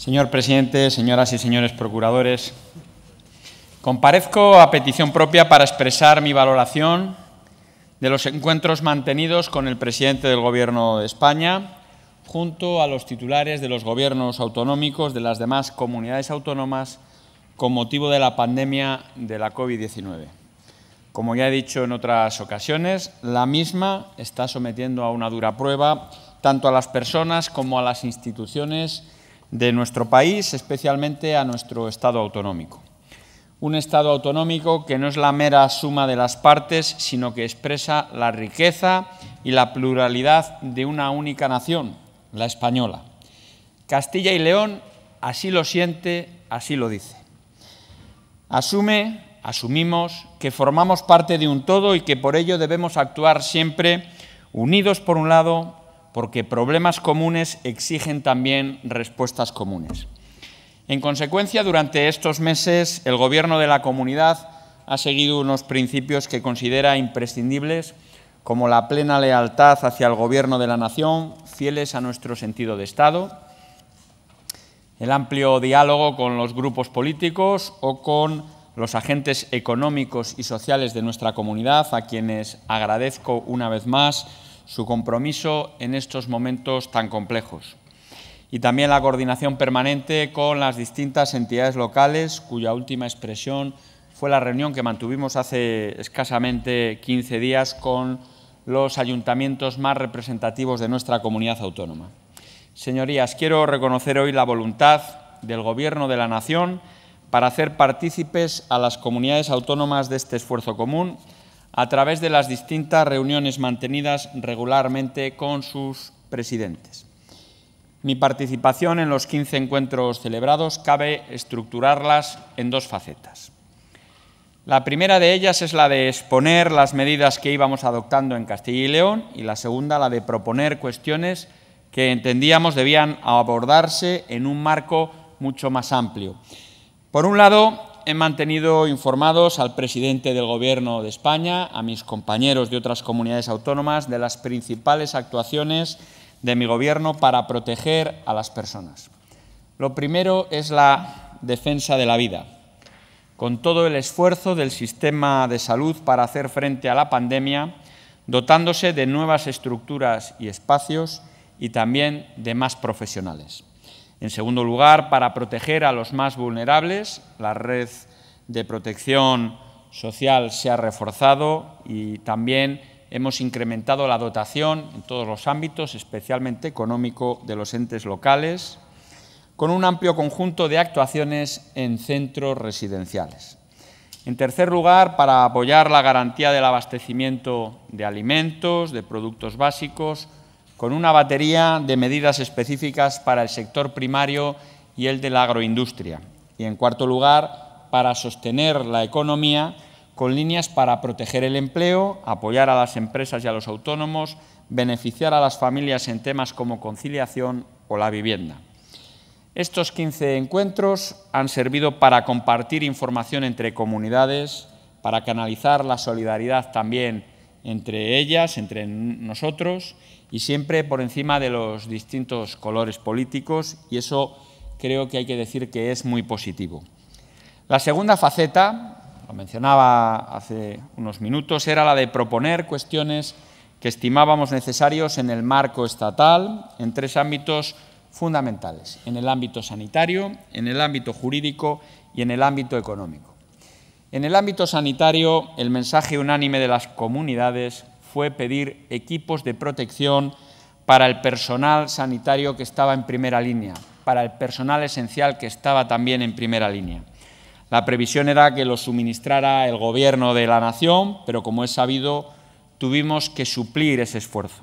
Señor presidente, señoras y señores procuradores, comparezco a petición propia para expresar mi valoración de los encuentros mantenidos con el presidente del Gobierno de España, junto a los titulares de los gobiernos autonómicos de las demás comunidades autónomas con motivo de la pandemia de la COVID-19. Como ya he dicho en otras ocasiones, la misma está sometiendo a una dura prueba tanto a las personas como a las instituciones de nuestro país, especialmente a nuestro Estado autonómico. Un Estado autonómico que no es la mera suma de las partes, sino que expresa la riqueza y la pluralidad de una única nación, la española. Castilla y León así lo siente, así lo dice. Asume, asumimos, que formamos parte de un todo y que por ello debemos actuar siempre unidos por un lado porque problemas comunes exigen también respuestas comunes. En consecuencia, durante estos meses, el Gobierno de la Comunidad ha seguido unos principios que considera imprescindibles, como la plena lealtad hacia el Gobierno de la Nación, fieles a nuestro sentido de Estado, el amplio diálogo con los grupos políticos o con los agentes económicos y sociales de nuestra comunidad, a quienes agradezco una vez más su compromiso en estos momentos tan complejos y también la coordinación permanente con las distintas entidades locales, cuya última expresión fue la reunión que mantuvimos hace escasamente 15 días con los ayuntamientos más representativos de nuestra comunidad autónoma. Señorías, quiero reconocer hoy la voluntad del Gobierno de la Nación para hacer partícipes a las comunidades autónomas de este esfuerzo común a través de las distintas reuniones mantenidas regularmente con sus presidentes. Mi participación en los 15 encuentros celebrados cabe estructurarlas en dos facetas. La primera de ellas es la de exponer las medidas que íbamos adoptando en Castilla y León y la segunda la de proponer cuestiones que entendíamos debían abordarse en un marco mucho más amplio. Por un lado, he mantenido informados al presidente del Gobierno de España, a mis compañeros de otras comunidades autónomas, de las principales actuaciones de mi Gobierno para proteger a las personas. Lo primero es la defensa de la vida. Con todo el esfuerzo del sistema de salud para hacer frente a la pandemia, dotándose de nuevas estructuras y espacios y también de más profesionales. En segundo lugar, para proteger a los más vulnerables, la red de protección social se ha reforzado y también hemos incrementado la dotación en todos los ámbitos, especialmente económico, de los entes locales, con un amplio conjunto de actuaciones en centros residenciales. En tercer lugar, para apoyar la garantía del abastecimiento de alimentos, de productos básicos, con una batería de medidas específicas para el sector primario y el de la agroindustria. Y, en cuarto lugar, para sostener la economía con líneas para proteger el empleo, apoyar a las empresas y a los autónomos, beneficiar a las familias en temas como conciliación o la vivienda. Estos 15 encuentros han servido para compartir información entre comunidades, para canalizar la solidaridad también entre ellas, entre nosotros, y siempre por encima de los distintos colores políticos y eso creo que hay que decir que es muy positivo. La segunda faceta, lo mencionaba hace unos minutos, era la de proponer cuestiones que estimábamos necesarios en el marco estatal en tres ámbitos fundamentales, en el ámbito sanitario, en el ámbito jurídico y en el ámbito económico. En el ámbito sanitario, el mensaje unánime de las comunidades fue pedir equipos de protección para el personal sanitario que estaba en primera línea, para el personal esencial que estaba también en primera línea. La previsión era que lo suministrara el Gobierno de la Nación, pero como es sabido, tuvimos que suplir ese esfuerzo.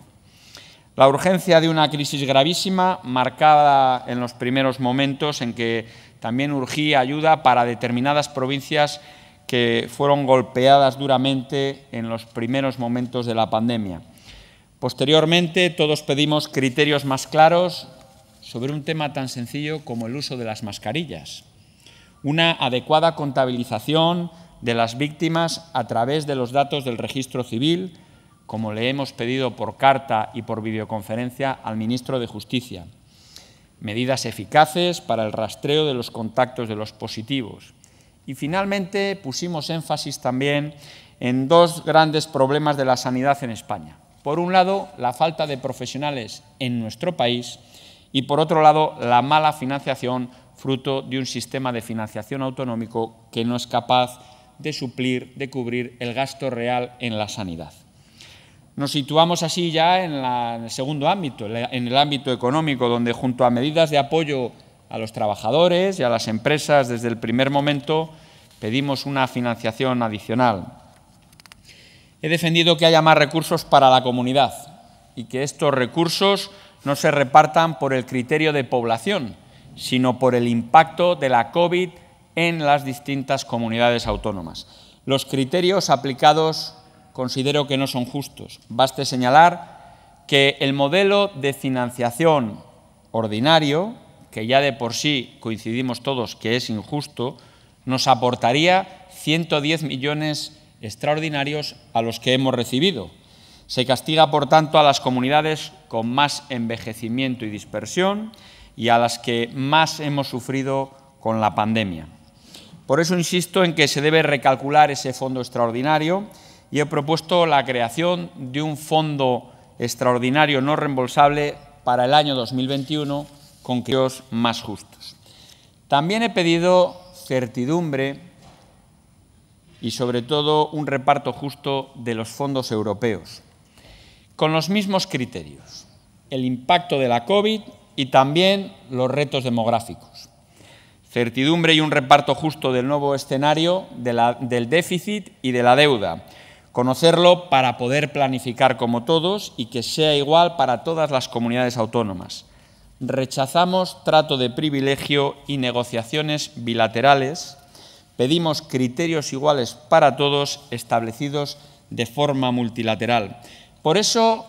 La urgencia de una crisis gravísima, marcada en los primeros momentos en que también urgía ayuda para determinadas provincias que fueron golpeadas duramente en los primeros momentos de la pandemia. Posteriormente, todos pedimos criterios más claros sobre un tema tan sencillo como el uso de las mascarillas, una adecuada contabilización de las víctimas a través de los datos del registro civil, como le hemos pedido por carta y por videoconferencia al ministro de Justicia. Medidas eficaces para el rastreo de los contactos de los positivos. Y finalmente pusimos énfasis también en dos grandes problemas de la sanidad en España. Por un lado, la falta de profesionales en nuestro país y por otro lado, la mala financiación fruto de un sistema de financiación autonómico que no es capaz de suplir, de cubrir el gasto real en la sanidad. Nos situamos así ya en, el segundo ámbito, en el ámbito económico, donde junto a medidas de apoyo a los trabajadores y a las empresas desde el primer momento pedimos una financiación adicional. He defendido que haya más recursos para la comunidad y que estos recursos no se repartan por el criterio de población, sino por el impacto de la COVID en las distintas comunidades autónomas. Los criterios aplicados considero que no son justos. Baste señalar que el modelo de financiación ordinario que ya de por sí coincidimos todos que es injusto, nos aportaría 110 millones extraordinarios a los que hemos recibido. Se castiga, por tanto, a las comunidades con más envejecimiento y dispersión y a las que más hemos sufrido con la pandemia. Por eso insisto en que se debe recalcular ese fondo extraordinario y he propuesto la creación de un fondo extraordinario no reembolsable para el año 2021 con criterios más justos. También he pedido certidumbre y sobre todo un reparto justo de los fondos europeos, con los mismos criterios, el impacto de la COVID y también los retos demográficos. Certidumbre y un reparto justo del nuevo escenario del déficit y de la deuda. Conocerlo para poder planificar como todos y que sea igual para todas las comunidades autónomas. Rechazamos trato de privilegio y negociaciones bilaterales. Pedimos criterios iguales para todos establecidos de forma multilateral. Por eso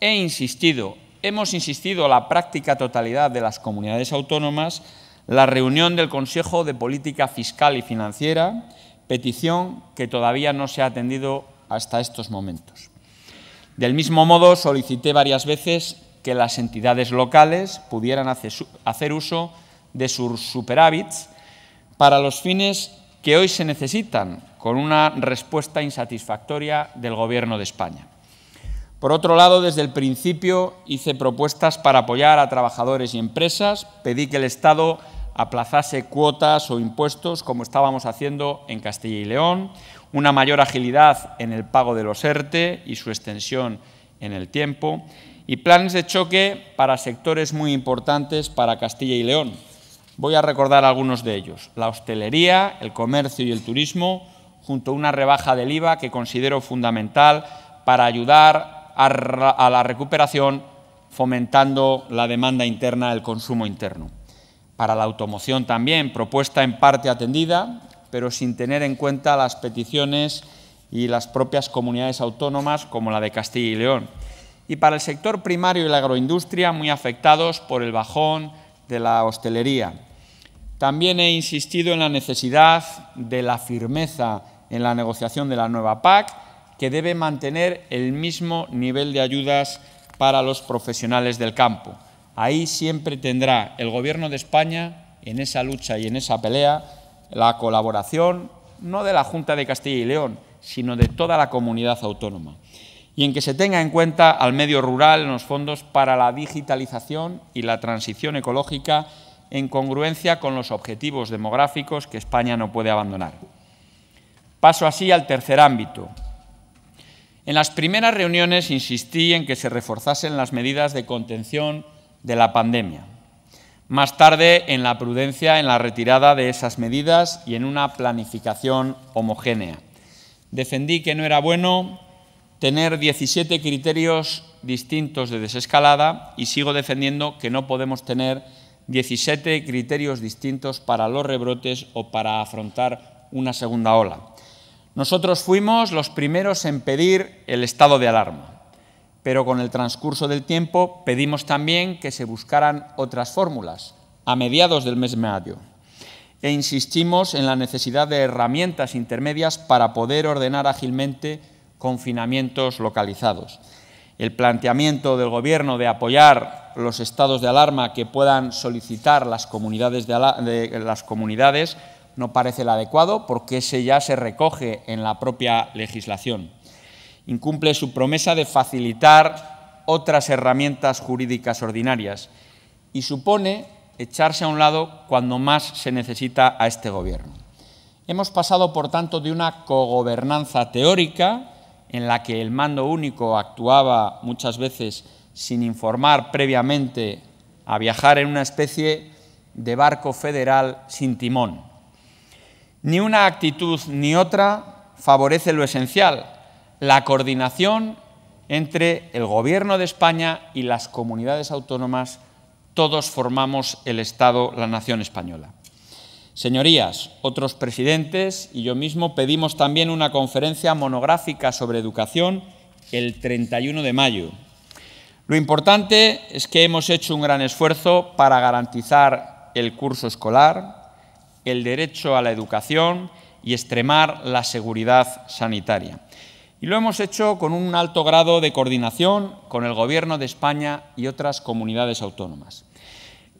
he insistido, hemos insistido a la práctica totalidad de las comunidades autónomas, la reunión del Consejo de Política Fiscal y Financiera, petición que todavía no se ha atendido hasta estos momentos. Del mismo modo, solicité varias veces que las entidades locales pudieran hacer uso de sus superávits para los fines que hoy se necesitan, con una respuesta insatisfactoria del Gobierno de España. Por otro lado, desde el principio hice propuestas para apoyar a trabajadores y empresas, pedí que el Estado aplazase cuotas o impuestos como estábamos haciendo en Castilla y León, una mayor agilidad en el pago de los ERTE e y su extensión en el tiempo y planes de choque para sectores muy importantes para Castilla y León. Voy a recordar algunos de ellos. La hostelería, el comercio y el turismo, junto a una rebaja del IVA que considero fundamental para ayudar a, la recuperación fomentando la demanda interna, el consumo interno. Para la automoción también, propuesta en parte atendida, pero sin tener en cuenta las peticiones y las propias comunidades autónomas como la de Castilla y León y para el sector primario y la agroindustria muy afectados por el bajón de la hostelería. También he insistido en la necesidad de la firmeza en la negociación de la nueva PAC, que debe mantener el mismo nivel de ayudas para los profesionales del campo. Ahí siempre tendrá el Gobierno de España, en esa lucha y en esa pelea, la colaboración no de la Junta de Castilla y León, sino de toda la comunidad autónoma y en que se tenga en cuenta al medio rural en los fondos para la digitalización y la transición ecológica en congruencia con los objetivos demográficos que España no puede abandonar. Paso así al tercer ámbito. En las primeras reuniones insistí en que se reforzasen las medidas de contención de la pandemia. Más tarde, en la prudencia, en la retirada de esas medidas y en una planificación homogénea. Defendí que no era bueno tener 17 criterios distintos de desescalada y sigo defendiendo que no podemos tener 17 criterios distintos para los rebrotes o para afrontar una segunda ola. Nosotros fuimos los primeros en pedir el estado de alarma, pero con el transcurso del tiempo pedimos también que se buscaran otras fórmulas a mediados del mes de mayo e insistimos en la necesidad de herramientas intermedias para poder ordenar ágilmente confinamientos localizados. El planteamiento del Gobierno de apoyar los estados de alarma que puedan solicitar las comunidades, no parece el adecuado porque ese ya se recoge en la propia legislación. Incumple su promesa de facilitar otras herramientas jurídicas ordinarias y supone echarse a un lado cuando más se necesita a este Gobierno. Hemos pasado, por tanto, de una cogobernanza teórica en la que el mando único actuaba muchas veces sin informar previamente a viajar en una especie de barco federal sin timón. Ni una actitud ni otra favorece lo esencial, la coordinación entre el Gobierno de España y las comunidades autónomas, todos formamos el Estado, la nación española. Señorías, otros presidentes y yo mismo pedimos también una conferencia monográfica sobre educación el 31 de mayo. Lo importante es que hemos hecho un gran esfuerzo para garantizar el curso escolar, el derecho a la educación y extremar la seguridad sanitaria. Y lo hemos hecho con un alto grado de coordinación con el Gobierno de España y otras comunidades autónomas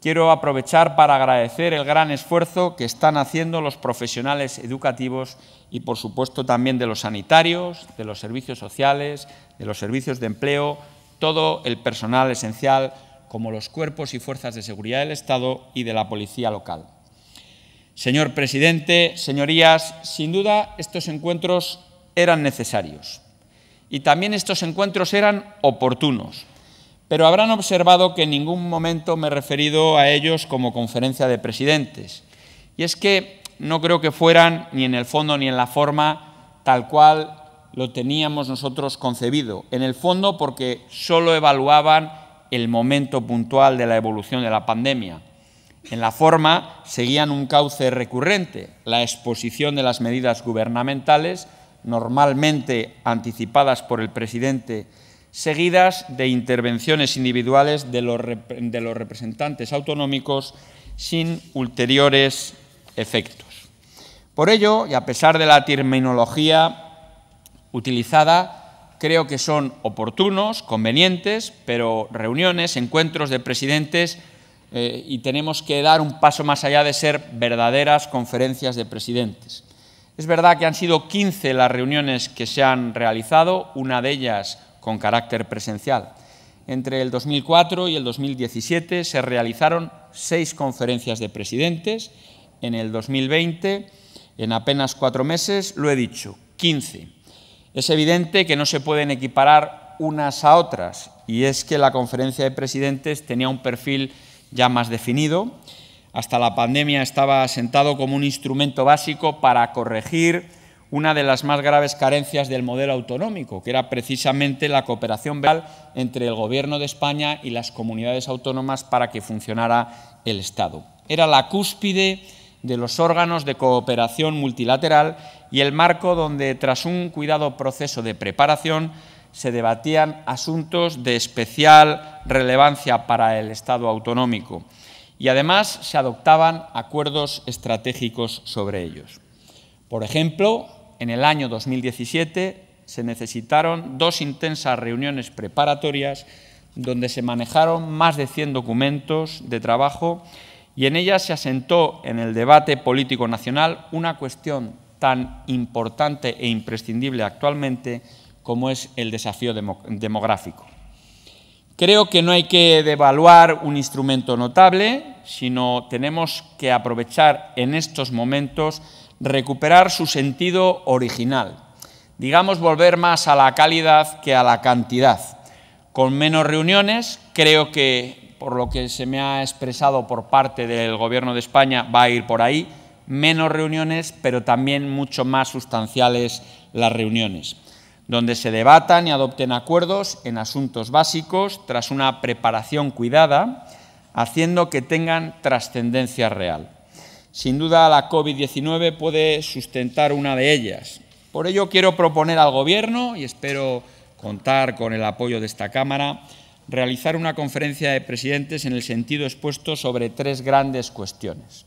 quiero aprovechar para agradecer el gran esfuerzo que están haciendo los profesionales educativos y, por supuesto, también de los sanitarios, de los servicios sociales, de los servicios de empleo, todo el personal esencial como los cuerpos y fuerzas de seguridad del Estado y de la policía local. Señor presidente, señorías, sin duda estos encuentros eran necesarios y también estos encuentros eran oportunos pero habrán observado que en ningún momento me he referido a ellos como conferencia de presidentes. Y es que no creo que fueran, ni en el fondo ni en la forma, tal cual lo teníamos nosotros concebido. En el fondo porque solo evaluaban el momento puntual de la evolución de la pandemia. En la forma seguían un cauce recurrente, la exposición de las medidas gubernamentales, normalmente anticipadas por el presidente seguidas de intervenciones individuales de los, representantes autonómicos sin ulteriores efectos. Por ello, y a pesar de la terminología utilizada, creo que son oportunos, convenientes, pero reuniones, encuentros de presidentes eh, y tenemos que dar un paso más allá de ser verdaderas conferencias de presidentes. Es verdad que han sido 15 las reuniones que se han realizado, una de ellas con carácter presencial. Entre el 2004 y el 2017 se realizaron seis conferencias de presidentes. En el 2020, en apenas cuatro meses, lo he dicho, 15. Es evidente que no se pueden equiparar unas a otras, y es que la conferencia de presidentes tenía un perfil ya más definido. Hasta la pandemia estaba sentado como un instrumento básico para corregir, una de las más graves carencias del modelo autonómico, que era precisamente la cooperación verbal entre el Gobierno de España y las comunidades autónomas para que funcionara el Estado. Era la cúspide de los órganos de cooperación multilateral y el marco donde, tras un cuidado proceso de preparación, se debatían asuntos de especial relevancia para el Estado autonómico y además se adoptaban acuerdos estratégicos sobre ellos. Por ejemplo, en el año 2017 se necesitaron dos intensas reuniones preparatorias donde se manejaron más de 100 documentos de trabajo y en ellas se asentó en el debate político nacional una cuestión tan importante e imprescindible actualmente como es el desafío demográfico. Creo que no hay que devaluar un instrumento notable, sino tenemos que aprovechar en estos momentos recuperar su sentido original. Digamos, volver más a la calidad que a la cantidad. Con menos reuniones, creo que, por lo que se me ha expresado por parte del Gobierno de España, va a ir por ahí, menos reuniones, pero también mucho más sustanciales las reuniones, donde se debatan y adopten acuerdos en asuntos básicos tras una preparación cuidada, haciendo que tengan trascendencia real. Sin duda la COVID-19 puede sustentar una de ellas. Por ello quiero proponer al Gobierno, y espero contar con el apoyo de esta Cámara, realizar una conferencia de presidentes en el sentido expuesto sobre tres grandes cuestiones.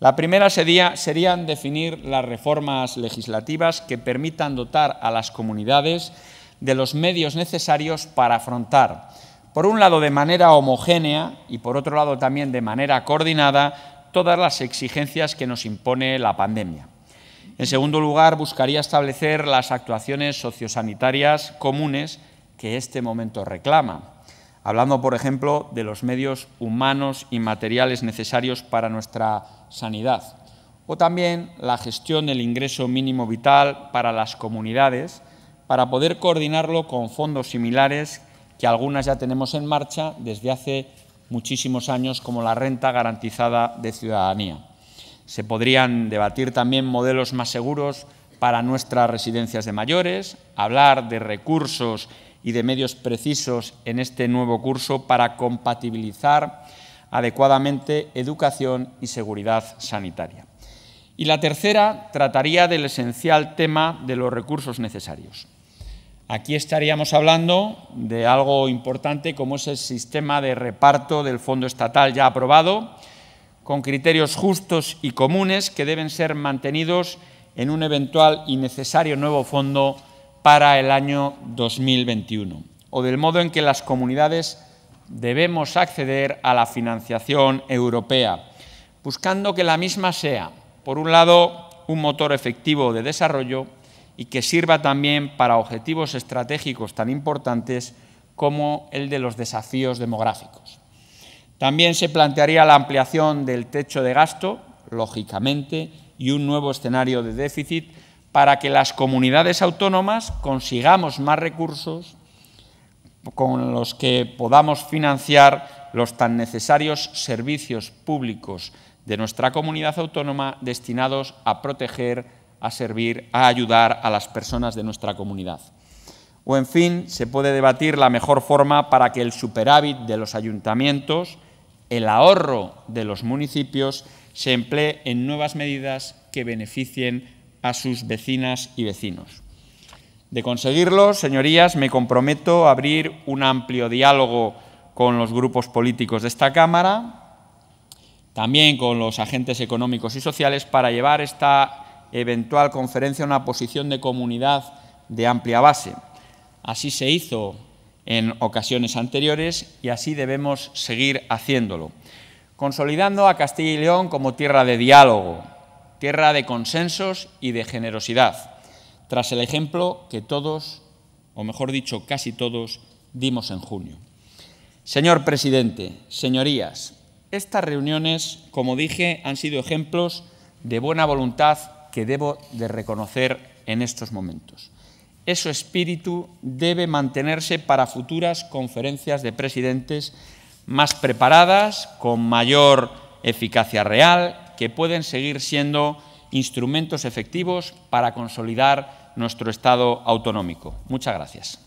La primera sería, serían definir las reformas legislativas que permitan dotar a las comunidades de los medios necesarios para afrontar, por un lado de manera homogénea y por otro lado también de manera coordinada, todas las exigencias que nos impone la pandemia. En segundo lugar, buscaría establecer las actuaciones sociosanitarias comunes que este momento reclama, hablando, por ejemplo, de los medios humanos y materiales necesarios para nuestra sanidad, o también la gestión del ingreso mínimo vital para las comunidades, para poder coordinarlo con fondos similares que algunas ya tenemos en marcha desde hace muchísimos años como la renta garantizada de ciudadanía. Se podrían debatir también modelos más seguros para nuestras residencias de mayores, hablar de recursos y de medios precisos en este nuevo curso para compatibilizar adecuadamente educación y seguridad sanitaria. Y la tercera trataría del esencial tema de los recursos necesarios. Aquí estaríamos hablando de algo importante como es el sistema de reparto del fondo estatal ya aprobado, con criterios justos y comunes que deben ser mantenidos en un eventual y necesario nuevo fondo para el año 2021, o del modo en que las comunidades debemos acceder a la financiación europea, buscando que la misma sea, por un lado, un motor efectivo de desarrollo y que sirva también para objetivos estratégicos tan importantes como el de los desafíos demográficos. También se plantearía la ampliación del techo de gasto, lógicamente, y un nuevo escenario de déficit para que las comunidades autónomas consigamos más recursos con los que podamos financiar los tan necesarios servicios públicos de nuestra comunidad autónoma destinados a proteger a servir, a ayudar a las personas de nuestra comunidad. O en fin, se puede debatir la mejor forma para que el superávit de los ayuntamientos, el ahorro de los municipios, se emplee en nuevas medidas que beneficien a sus vecinas y vecinos. De conseguirlo, señorías, me comprometo a abrir un amplio diálogo con los grupos políticos de esta Cámara, también con los agentes económicos y sociales, para llevar esta eventual conferencia una posición de comunidad de amplia base. Así se hizo en ocasiones anteriores y así debemos seguir haciéndolo, consolidando a Castilla y León como tierra de diálogo, tierra de consensos y de generosidad, tras el ejemplo que todos, o mejor dicho, casi todos, dimos en junio. Señor presidente, señorías, estas reuniones, como dije, han sido ejemplos de buena voluntad que debo de reconocer en estos momentos. Ese espíritu debe mantenerse para futuras conferencias de presidentes más preparadas, con mayor eficacia real, que pueden seguir siendo instrumentos efectivos para consolidar nuestro Estado autonómico. Muchas gracias.